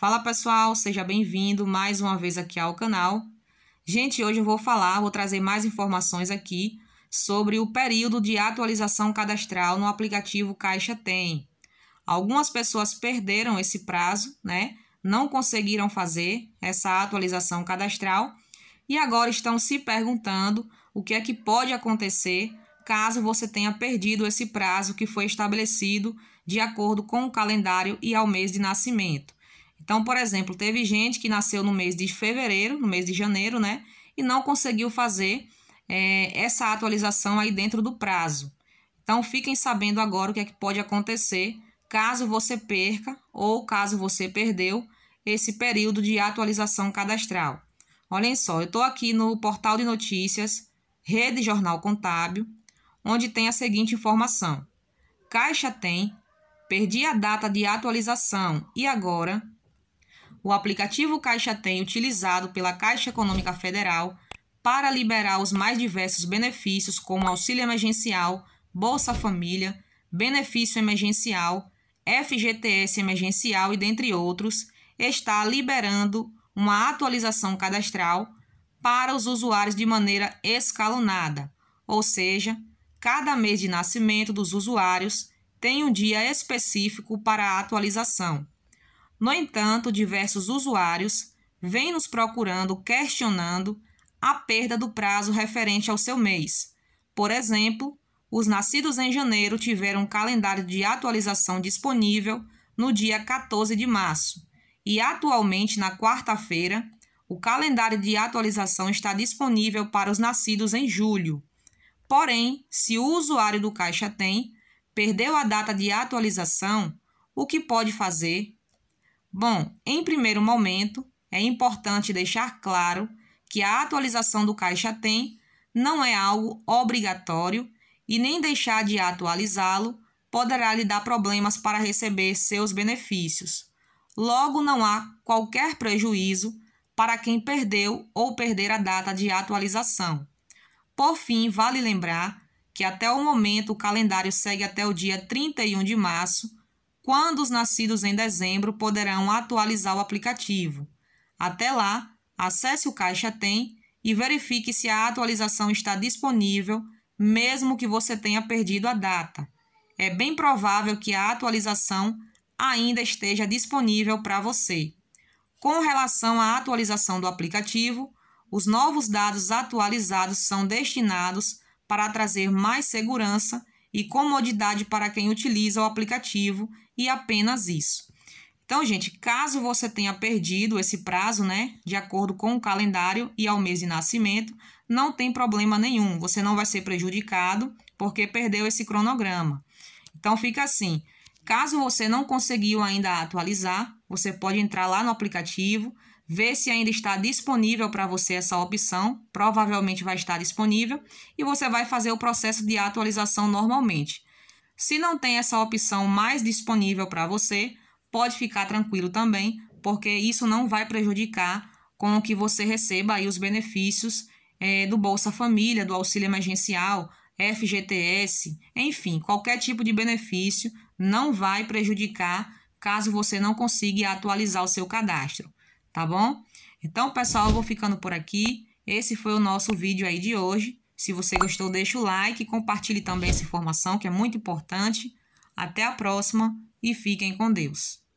Fala pessoal, seja bem-vindo mais uma vez aqui ao canal. Gente, hoje eu vou falar, vou trazer mais informações aqui sobre o período de atualização cadastral no aplicativo Caixa Tem. Algumas pessoas perderam esse prazo, né? Não conseguiram fazer essa atualização cadastral e agora estão se perguntando o que é que pode acontecer caso você tenha perdido esse prazo que foi estabelecido de acordo com o calendário e ao mês de nascimento. Então, por exemplo, teve gente que nasceu no mês de fevereiro, no mês de janeiro, né? E não conseguiu fazer é, essa atualização aí dentro do prazo. Então, fiquem sabendo agora o que é que pode acontecer caso você perca ou caso você perdeu esse período de atualização cadastral. Olhem só, eu estou aqui no portal de notícias Rede Jornal Contábil, onde tem a seguinte informação: Caixa tem, perdi a data de atualização e agora o aplicativo Caixa Tem utilizado pela Caixa Econômica Federal para liberar os mais diversos benefícios, como auxílio emergencial, Bolsa Família, benefício emergencial, FGTS emergencial e dentre outros, está liberando uma atualização cadastral para os usuários de maneira escalonada, ou seja, cada mês de nascimento dos usuários tem um dia específico para a atualização. No entanto, diversos usuários vêm nos procurando questionando a perda do prazo referente ao seu mês. Por exemplo, os nascidos em janeiro tiveram um calendário de atualização disponível no dia 14 de março, e atualmente, na quarta-feira, o calendário de atualização está disponível para os nascidos em julho. Porém, se o usuário do Caixa Tem perdeu a data de atualização, o que pode fazer Bom, em primeiro momento, é importante deixar claro que a atualização do caixa tem não é algo obrigatório e nem deixar de atualizá-lo poderá lhe dar problemas para receber seus benefícios. Logo, não há qualquer prejuízo para quem perdeu ou perder a data de atualização. Por fim, vale lembrar que até o momento o calendário segue até o dia 31 de março quando os nascidos em dezembro poderão atualizar o aplicativo. Até lá, acesse o Caixa Tem e verifique se a atualização está disponível, mesmo que você tenha perdido a data. É bem provável que a atualização ainda esteja disponível para você. Com relação à atualização do aplicativo, os novos dados atualizados são destinados para trazer mais segurança e comodidade para quem utiliza o aplicativo e apenas isso. Então, gente, caso você tenha perdido esse prazo, né, de acordo com o calendário e ao mês de nascimento, não tem problema nenhum, você não vai ser prejudicado porque perdeu esse cronograma. Então, fica assim: caso você não conseguiu ainda atualizar, você pode entrar lá no aplicativo, ver se ainda está disponível para você essa opção, provavelmente vai estar disponível, e você vai fazer o processo de atualização normalmente. Se não tem essa opção mais disponível para você, pode ficar tranquilo também, porque isso não vai prejudicar com que você receba aí os benefícios é, do Bolsa Família, do auxílio emergencial, FGTS, enfim, qualquer tipo de benefício não vai prejudicar caso você não consiga atualizar o seu cadastro tá bom? Então, pessoal, eu vou ficando por aqui. Esse foi o nosso vídeo aí de hoje. Se você gostou, deixa o like, compartilhe também essa informação que é muito importante. Até a próxima e fiquem com Deus.